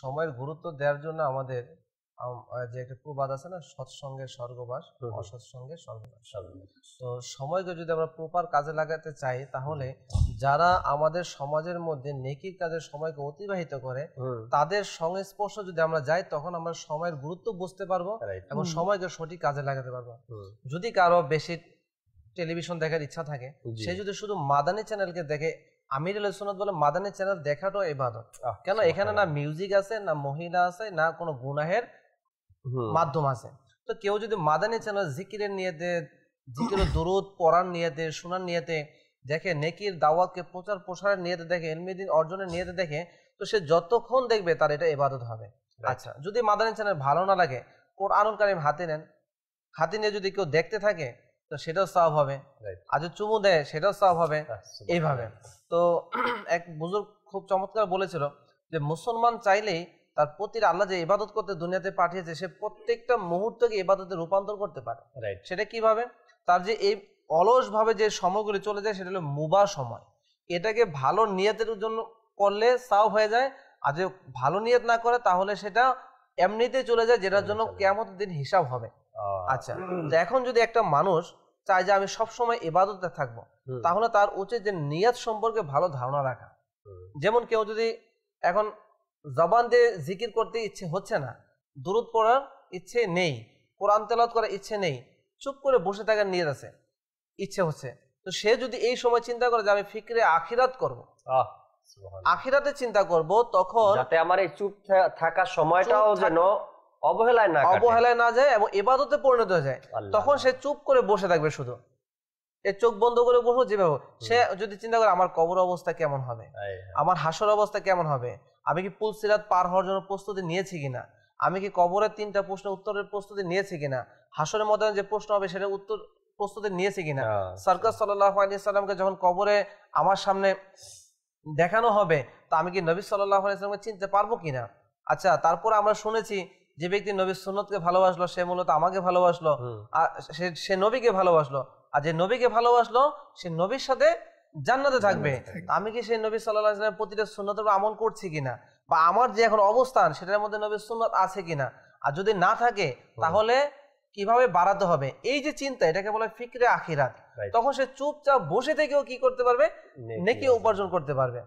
সময়ের গুরুত্ব দেওয়ার জন্য আমাদের যে একটা প্রবাদ আছে না সৎসঙ্গে স্বর্গবাস অসৎসঙ্গে স্বর্গবাস তো সময়কে যদি আমরা প্রপার কাজে লাগাতে চাই তাহলে যারা আমাদের সমাজের মধ্যে নেকির কাজে সময়কে অতিবাহিত করে তাদের সংস্পর্শ যদি আমরা যাই তখন আমরা সময়ের গুরুত্ব বুঝতে পারবো এবং সময়কে সঠিক কাজে লাগাতে পারবো যদি কারো বেশি টেলিভিশন দেখার ইচ্ছা থাকে সে যদি শুধু মাদানি চ্যানেলকে দেখে আমির আল সুনত বলে মাদানের চ্যানেল দেখাটাও এবাদত কেন আচ্ছা, এখানে না মিউজিক হ্যাঁ। আছে না মহিলা আছে না কোনো গুনাহের মাধ্যম আছে তো কেউ যদি মাদানের চ্যানেল জিকিরের নিয়েতে জিকির দরুদ পড়ার নিয়েতে শোনার নিয়েতে দেখে নেকির দাওয়াতকে প্রচার প্রসারের নিয়েতে দেখে এলমিদিন অর্জনের নিয়েতে দেখে তো সে যতক্ষণ দেখবে তার এটা এবাদত হবে আচ্ছা যদি মাদানের চ্যানেল ভালো না লাগে কোরআনুল কারিম হাতে নেন হাতে নিয়ে যদি কেউ দেখতে থাকে তো সেটাও সব হবে আজ চুমু দেয় সেটাও সব হবে হ্যাঁ, এইভাবে তো এক বুজুর্গ খুব চমৎকার বলেছিল যে মুসলমান চাইলেই তার প্রতির আল্লাহ যে ইবাদত করতে দুনিয়াতে পাঠিয়েছে সে প্রত্যেকটা মুহূর্তকে ইবাদতে রূপান্তর করতে পারে সেটা কিভাবে তার যে এই অলসভাবে যে সময়গুলি চলে যায় সেটা হলো মুবা সময় এটাকে ভালো নিয়তের জন্য করলে সাও হয়ে যায় আর যে ভালো নিয়ত না করে তাহলে সেটা এমনিতেই চলে যায় যেটার জন্য কেমন দিন হিসাব হবে আচ্ছা, আচ্ছা তো এখন যদি একটা মানুষ চায় যে আমি সবসময় এবাদতে থাকব তাহলে তার উচিত যে নিয়াত সম্পর্কে ভালো ধারণা রাখা যেমন কেউ যদি এখন জবান দিয়ে জিকির করতে ইচ্ছে হচ্ছে না দূরত পড়ার ইচ্ছে নেই কোরআন তেলাত করার ইচ্ছে নেই চুপ করে বসে থাকার নিয়ত আছে ইচ্ছে হচ্ছে তো সে যদি এই সময় চিন্তা করে যে আমি ফিকরে আখিরাত করব আখিরাতে চিন্তা করব তখন যাতে আমার এই চুপ থাকার সময়টাও যেন অবহেলায় না অবহেলায় না যায় এবং এবাদতে পরিণত হয়ে যায় তখন সে চুপ করে বসে থাকবে শুধু এ চোখ বন্ধ করে বসো যেভাবে সে যদি চিন্তা করে আমার কবর অবস্থা কেমন হবে হ্যাঁ। আমার হাসর অবস্থা কেমন হবে আমি কি পুলসিরাত পার হওয়ার জন্য প্রস্তুতি নিয়েছি কিনা আমি কি কবরের তিনটা প্রশ্ন উত্তরের প্রস্তুতি নিয়েছি কিনা হাসরের ময়দানে যে প্রশ্ন হবে সেটা উত্তর প্রস্তুতি নিয়েছি কিনা আচ্ছা। সরকার সাল্লাহ আলী সাল্লামকে যখন কবরে আমার সামনে দেখানো হবে তা আমি কি নবী সাল্লাহ আলিয়া সাল্লামকে চিনতে পারবো কিনা আচ্ছা তারপর আমরা শুনেছি যে ব্যক্তি নবীর সুন্নতকে ভালোবাসলো সে মূলত আমাকে ভালোবাসলো আর সে নবীকে ভালোবাসলো আর যে নবীকে ভালোবাসলো সে নবীর সাথে জান্নাতে থাকবে আমি কি সেই নবী সাল্লাহামের প্রতিটা সুন্নতের আমল করছি কিনা বা আমার যে এখন অবস্থান সেটার মধ্যে নবী সুন্নত আছে কিনা আর যদি না থাকে তাহলে কিভাবে বাড়াতে হবে এই যে চিন্তা এটাকে বলে ফিকরে আখিরাত তখন সে চুপচাপ বসে থেকেও কি করতে পারবে নেকি উপার্জন করতে পারবে